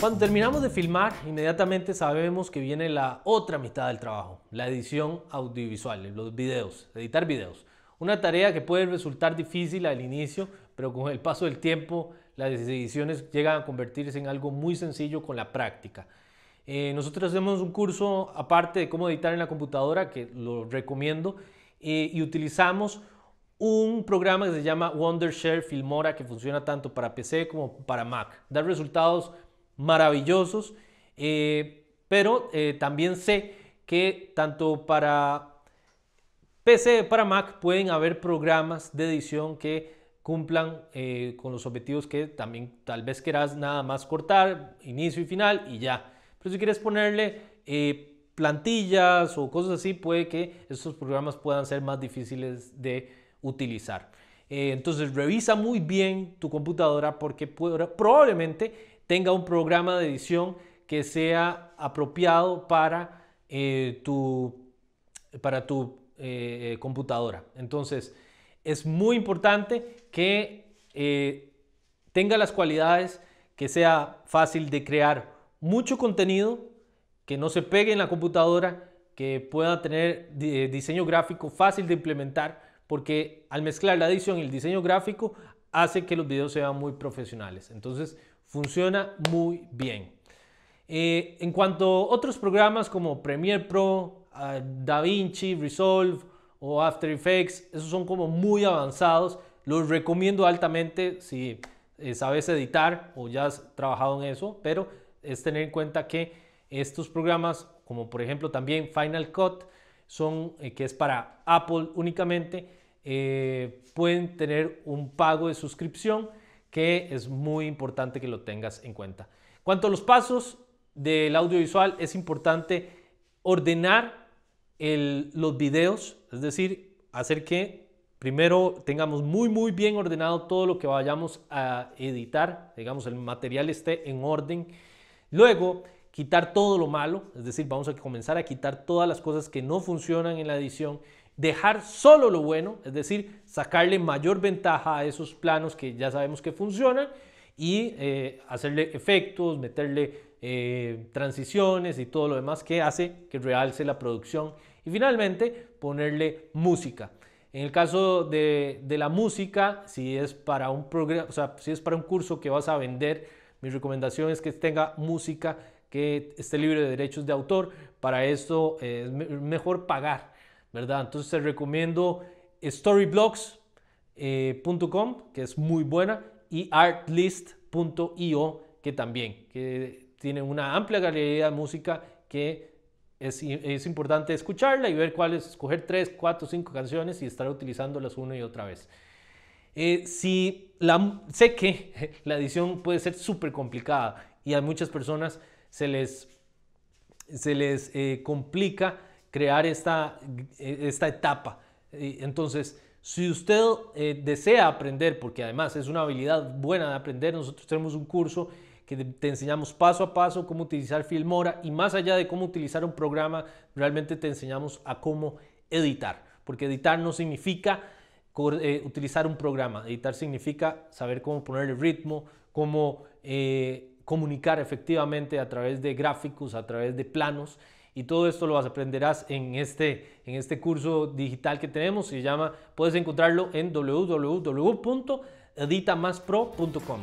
Cuando terminamos de filmar, inmediatamente sabemos que viene la otra mitad del trabajo, la edición audiovisual, los videos, editar videos. Una tarea que puede resultar difícil al inicio, pero con el paso del tiempo las ediciones llegan a convertirse en algo muy sencillo con la práctica. Eh, nosotros hacemos un curso aparte de cómo editar en la computadora, que lo recomiendo, eh, y utilizamos un programa que se llama Wondershare Filmora, que funciona tanto para PC como para Mac. Da resultados maravillosos, eh, pero eh, también sé que tanto para PC, para Mac, pueden haber programas de edición que cumplan eh, con los objetivos que también tal vez querás nada más cortar, inicio y final y ya. Pero si quieres ponerle plantillas o cosas así, puede que estos programas puedan ser más difíciles de utilizar. entonces revisa muy bien tu computadora porque probablemente tenga un programa de edición que sea apropiado para eh, tu, para tu eh, computadora. Entonces, es muy importante que eh, tenga las cualidades, que sea fácil de crear mucho contenido, que no se pegue en la computadora, que pueda tener diseño gráfico fácil de implementar, porque al mezclar la edición y el diseño gráfico hace que los videos sean muy profesionales. Entonces, Funciona muy bien. Eh, en cuanto a otros programas como Premiere Pro, eh, DaVinci, Resolve o After Effects, esos son como muy avanzados. Los recomiendo altamente si eh, sabes editar o ya has trabajado en eso, pero es tener en cuenta que estos programas, como por ejemplo también Final Cut, son, que es para Apple únicamente, pueden tener un pago de suscripción que es muy importante que lo tengas en cuenta. Cuanto a los pasos del audiovisual, es importante ordenar los videos, es decir, hacer que primero tengamos muy, muy bien ordenado todo lo que vayamos a editar, digamos, el material esté en orden. Luego, quitar todo lo malo, es decir, vamos a comenzar a quitar todas las cosas que no funcionan en la edición dejar solo lo bueno, es decir, sacarle mayor ventaja a esos planos que ya sabemos que funcionan y eh, hacerle efectos, meterle eh, transiciones y todo lo demás que hace que realce la producción. Y finalmente, ponerle música. En el caso de, la música, si es, para un o si es para un curso que vas a vender, mi recomendación es que tenga música que esté libre de derechos de autor. Para eso eh, es mejor pagar entonces te recomiendo storyblocks.com, eh, que es muy buena, y artlist.io, que también, que tiene una amplia galería de música que es, importante escucharla y ver cuáles, escoger tres, cuatro, cinco canciones y estar utilizándolas una y otra vez. Eh, si sé que la edición puede ser súper complicada y a muchas personas se les, se les eh, complica crear esta, e, esta etapa. Entonces, si usted eh, desea aprender, porque además es una habilidad buena de aprender, nosotros tenemos un curso que te enseñamos paso a paso cómo utilizar Filmora y más allá de cómo utilizar un programa, realmente te enseñamos a cómo editar, porque editar no significa eh, utilizar un programa, editar significa saber cómo poner el ritmo, cómo eh, comunicar efectivamente a través de gráficos, a través de planos y todo esto lo aprenderás en este, en este curso digital que tenemos. Se llama, puedes encontrarlo en www.editamaspro.com.